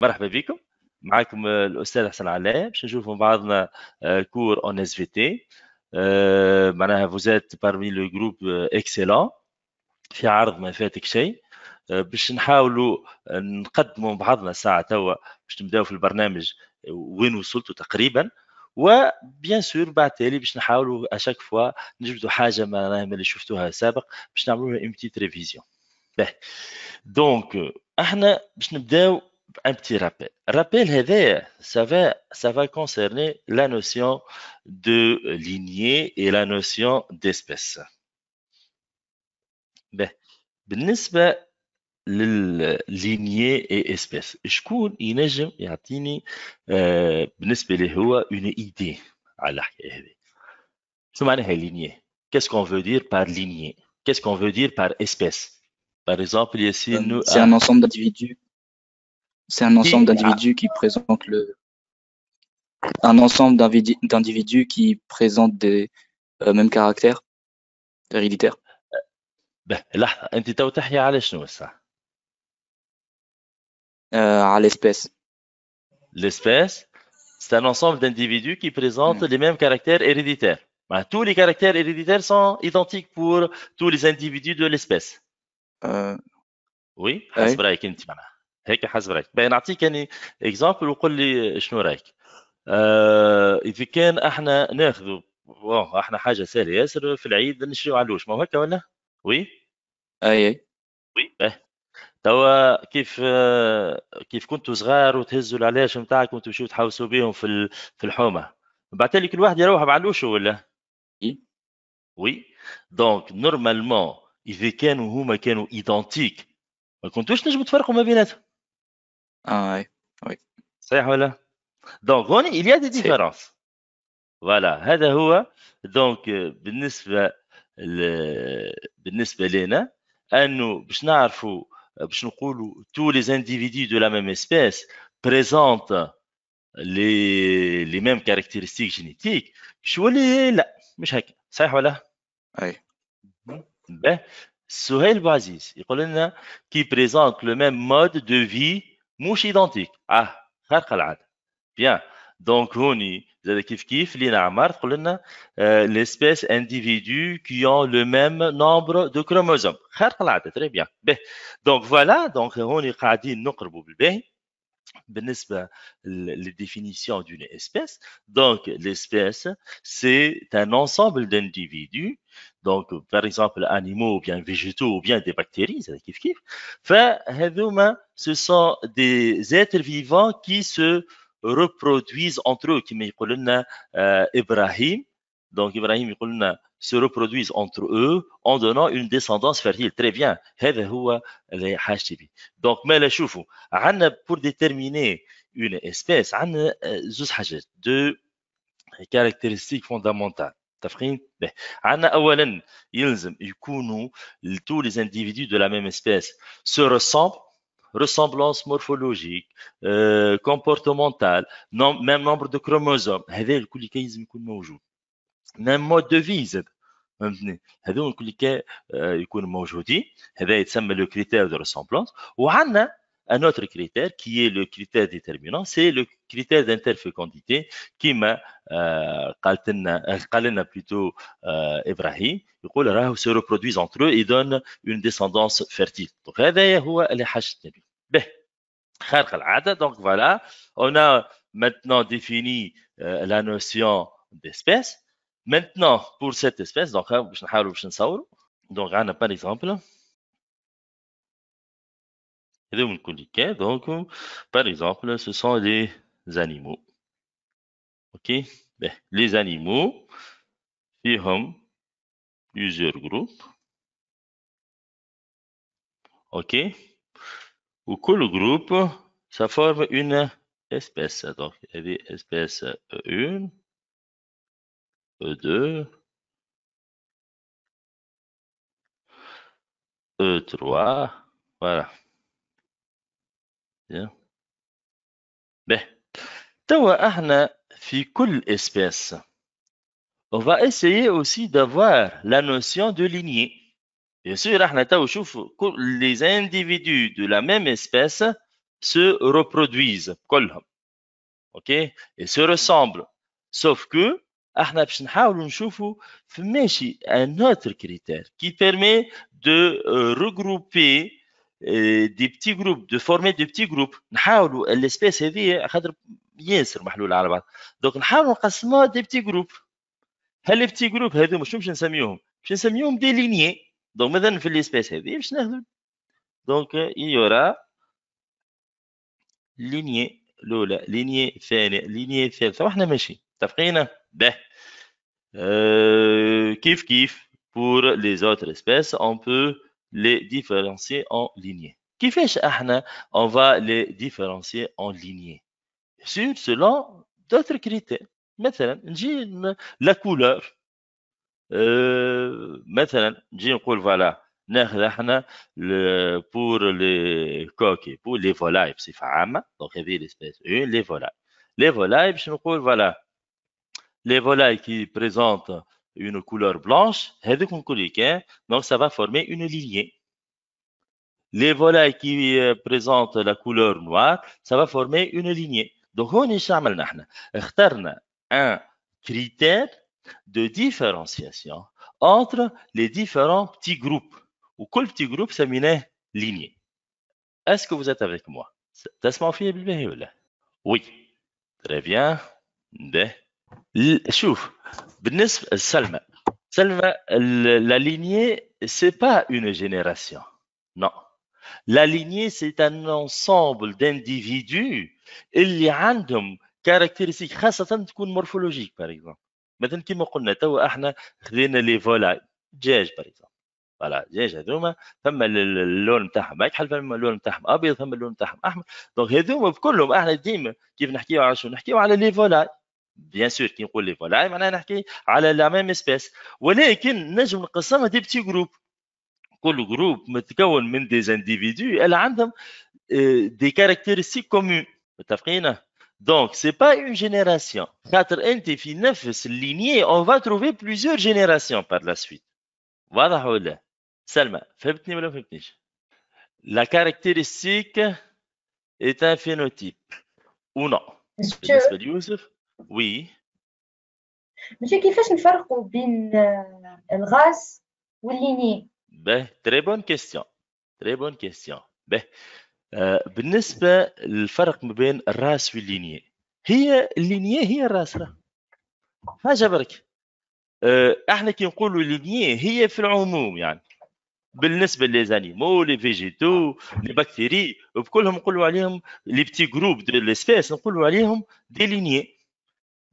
مرحبا بكم معكم آه، الاستاذ حسن علاء باش نشوفوا بعضنا آه، كور اون اس في تي آه، معناها فوزات بارمي لو جروب اكسلون في عرض ما فاتك شيء باش نحاولوا نقدموا بعضنا ساعه توا باش نبداو في البرنامج وين وصلتوا تقريبا وبيان سور بعد تالي باش نحاولوا اشاك فوا نجبدوا حاجه معناها من اللي شفتوها سابق باش نعملوا لها اون بتيت ريفيزيون دونك احنا باش نبداو un petit rappel. Rappel, ça va, ça va concerner la notion de lignée et la notion d'espèce. Ben, lignée et espèce. Je crois qu'il y a une idée à la lignée. Qu'est-ce qu'on veut dire par lignée Qu'est-ce qu'on veut dire par espèce Par exemple, ici, euh, nous. C'est un ensemble d'individus. C'est un ensemble d'individus qui présentent le un ensemble d'individus qui présentent des euh, mêmes caractères héréditaires. Euh, bah, euh, l'espèce. L'espèce, c'est un ensemble d'individus qui présentent hmm. les mêmes caractères héréditaires. Bah, tous les caractères héréditaires sont identiques pour tous les individus de l'espèce. Euh... oui. Ah هيك حسب رايك بقى نعطيك يعني اكزامبل وقول لي شنو رايك آه اذا كان احنا ناخذ احنا حاجه سهله ياسر في العيد نشري علوش ما هو هكا ولا وي اي اي وي اه توا كيف آه، كيف كنتوا صغار وتهزوا العلاش نتاعكم وتمشيو تحوسوا بهم في في الحومه بعد كل واحد يروح بعلوشه ولا اي وي دونك نورمالمون اذا كانوا هما كانوا ايدونتيك ما كنتوش نجم تفرقوا ما بيناتهم Ah oui, oui. صحيح ولا؟ دونك هون il y a des différences. Voilà, هذا هو Donc, بالنسبه ل... بالنسبه nous, انه باش نعرفوا باش نقولوا tous les individus de la même espèce présentent les, les mêmes caractéristiques génétiques باش يولي لا مش هكا صحيح ولا؟ اي باهي سهيل بوعزيز يقول لنا qui présente le même mode de vie mouche identique Ah, très clair. Bien. Donc, on y. C'est à qui? L'espèce individu qui ont le même nombre de chromosomes. Très clair. Très bien. Donc voilà. Donc, on y. Quand il n'aura les définitions d'une espèce. Donc, l'espèce, c'est un ensemble d'individus. Donc, par exemple, animaux ou bien végétaux ou bien des bactéries, c'est kif ce sont des êtres vivants qui se reproduisent entre eux. Qui euh, Ibrahim, donc Ibrahim se reproduisent entre eux en donnant une descendance fertile. Très bien. Donc, mais les pour déterminer une espèce, euh, deux caractéristiques fondamentales. Tous les individus de la même espèce se ressemblent ressemblance morphologique, euh, comportementale, même nombre de chromosomes. من مود دو في زاد فهمتني هذو كل كا يكونوا موجودين هذا يتسمى لو كريتير دو ريسومبلونس وعندنا un autre critère qui est le critère déterminant, c'est le critère d'interfécondité qui m'a euh, plutôt euh, Ibrahim, ils se reproduisent entre eux et donnent une descendance fertile. Donc, c'est donc voilà, on a maintenant défini euh, la notion d'espèce. Maintenant, pour cette espèce, donc, je vais essayer de faire un saur. Donc, on a par exemple. Et donc, on connaît, donc, par exemple, ce sont des animaux. OK bah, Les animaux, ils ont plusieurs groupes. OK Ou que le groupe, ça forme une espèce. Donc, il y a une espèce E2, euh, E3, euh, voilà. Bien. Ben, Tawa ahna, fi kul espèce on va essayer aussi d'avoir la notion de lignée. Bien sûr, احنا توا que les individus de la même espèce se reproduisent كلهم. OK et se ressemblent sauf que احنا باش نحاولوا نشوفوا فماشي ان اوتر كريتير كي بيرمي دو ريغروبي دي بتي جروب دو فورمي دي بتي جروب نحاولوا الاسبيس هذه خاطر ياسر محلوله على بعض دونك نحاولوا نقسموها دي بتي جروب هل بتي جروب هذو مش باش نسميوهم باش نسميوهم دي ليني دونك مثلا في الاسبيس هذه باش ناخذوا دونك يورا ليني الاولى ليني ثانيه ليني ثالثه واحنا ماشي اتفقينا Ben, euh, kif-kif, pour les autres espèces, on peut les différencier en lignées. Kif-kif, on va les différencier en lignées. Sur, selon, d'autres critères. Maintenant, la couleur. Maintenant, je vais dire, voilà, nous le pour les coques, pour les volailles, c'est fait. Donc, il y l'espèce 1, les volailles. Les volailles, je vais dire, voilà les volailles qui présentent une couleur blanche, hein, donc ça va former une lignée. Les volailles qui euh, présentent la couleur noire, ça va former une lignée. Donc on a un critère de différenciation entre les différents petits groupes. Ou quel petit groupe une lignée. Est-ce que vous êtes avec moi? Oui. Très bien. شوف بالنسبه لسلمى سلمى لا ليني سي با اون جينيراسيون نو لا ليني سي ان انسومبل دانديفيدو اللي عندهم كاركتيرستيك خاصه تكون مورفولوجيك باغ اكزومبل مثلا كيما قلنا توا احنا خذينا لي فولاي دجاج باغ اكزومبل فوالا دجاج هذوما ثم اللون نتاعهم اكحل ثم اللون نتاعهم ابيض ثم اللون نتاعهم احمر دونك هذوما بكلهم احنا ديما كيف نحكيو على شنو نحكيو على لي فولاي Bien sûr, qu'on le voit, mais on a un hockey la même espèce. Mais, n'est-ce pas un groupe? Chaque groupe est composé de des individus. qui ont euh, des caractéristiques communes. Donc, ce n'est pas une génération. Quatre, un, deux, dans même C'est ligné. On va trouver plusieurs générations par la suite. Voilà. Salma, faites-nous le premier. La caractéristique est un phénotype ou non? Est-ce que Youssef? وي ماشي كيفاش نفرقوا بين آه، الغاز واللينين باه تري بون كيستيون تري بون كيستيون به بالنسبه للفرق ما بين الراس واللينيه هي اللينيه هي الراس راه حاجه برك آه، احنا كي نقولوا لينيه هي في العموم يعني بالنسبه ليزانيمو لي فيجيتو لي بكتيري بكلهم نقولوا عليهم لي بتي جروب دو ليسبيس نقولوا عليهم دي لينيه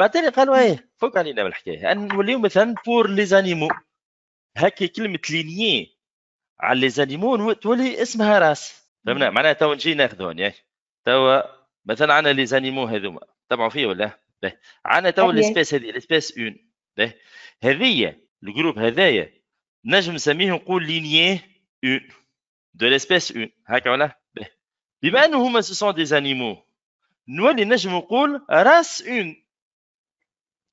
بعدين قالوا ايه فوق علينا من الحكايه ان نوليو مثلا بور لي زانيمو هكا كلمه لينيي على لي زانيمو تولي اسمها راس فهمنا معناها تو نجي ناخذهم ياك يعني. تو مثلا عندنا لي زانيمو هذوما تبعوا فيه ولا لا عندنا تو الاسبيس هذه الاسبيس اون هذه الجروب هذايا نجم نسميه نقول لينيي اون دو لاسبيس اون هكا ولا بما انه هما سو سون دي زانيمو نولي نجم نقول راس اون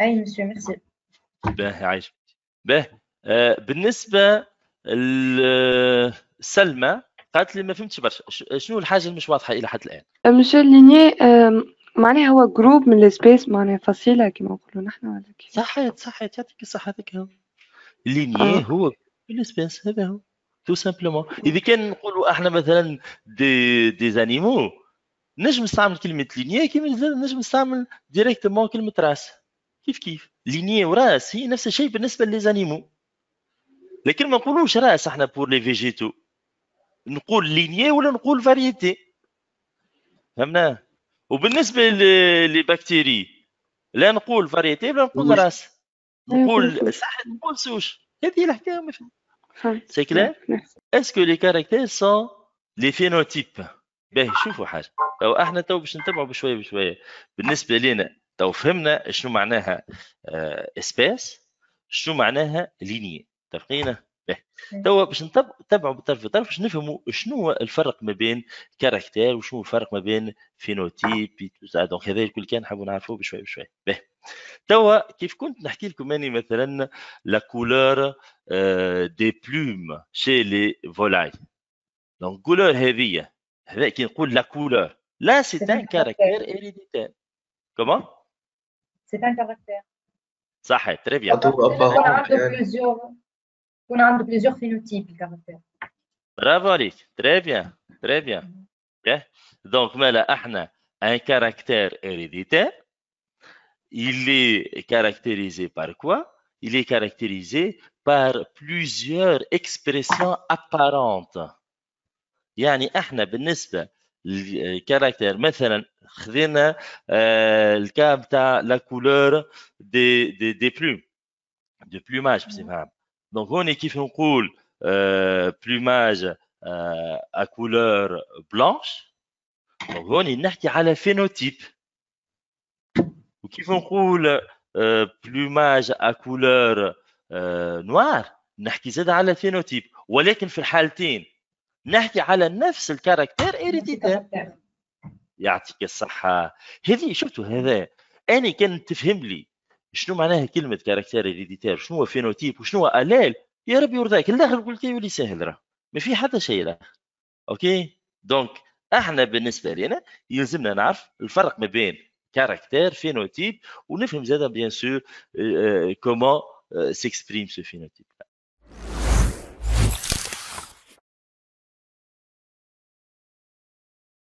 اي مسيو ميرسي باه عايش باه بالنسبه لسلمى قالت لي ما فهمتش برشا شنو الحاجه اللي مش واضحه الى حد الان مسيو أه، ليني آه، معناها هو جروب من السبيس معناها فصيله كما نقولوا نحن ولا كيف صحيت صحيت يعطيك الصحه هذيك هو ليني آه. هو في السبيس هذا هو تو سامبلومون اذا كان نقولوا احنا مثلا دي دي زانيمو نجم نستعمل كلمه ليني كيما نجم نستعمل ديريكتومون كلمه راس كيف كيف ليني وراس هي نفس الشيء بالنسبه للزانيمو لكن ما نقولوش راس احنا بور لي فيجيتو نقول ليني ولا نقول فاريتي فهمنا وبالنسبه للبكتيري لا نقول فاريتي ولا نقول راس نقول صح نقول سوش هذه الحكايه ما سي كلير اسكو لي كاركتير سون لي فينوتيب باهي شوفوا حاجه او احنا تو باش نتبعوا بشويه بشويه بالنسبه لينا تو فهمنا شنو معناها سبيس آه، شنو معناها ليني تفقينا إيه. إيه. توا باش نتبعوا بالطرف بالطرف باش نفهموا شنو هو الفرق ما بين كاركتير وشنو الفرق ما بين فينوتيب دونك هذا الكل كان نحبوا نعرفوه بشوي بشوي باهي توا كيف كنت نحكي لكم اني مثلا لا كولور دي بلوم شي لي فولاي دونك كولور هذه هذا كي نقول لا كولور لا سي ان كاركتير هيريديتير كومون C'est un caractère. Ça va très bien. On a un de plusieurs phénotypes Bravo Ali. Très bien. Très bien. Donc, un caractère héréditaire. Il est caractérisé par quoi? Il est caractérisé par plusieurs expressions apparentes. Il y a un ahna, benes caractère mais euh, c'est la couleur des plumes du plumage donc on est qui font euh, plumage euh, à couleur blanche donc on est a phénotype qui font plumage à couleur noire phenotype quel phénotype dans les نحكي على نفس الكاركتير اريديتير يعطيك الصحة هذه شفتوا هذا أنا كان تفهم لي شنو معناها كلمة كاركتير اريديتير شنو هو فينوتيب وشنو هو ألال يا ربي يرضاك الآخر قلت يولي سهل راه ما في حتى شيء لا أوكي دونك احنا بالنسبه لنا يلزمنا نعرف الفرق ما بين كاركتير فينوتيب ونفهم زاد بيان سور آه، آه، كومون آه، سيكسبريم سو فينوتيب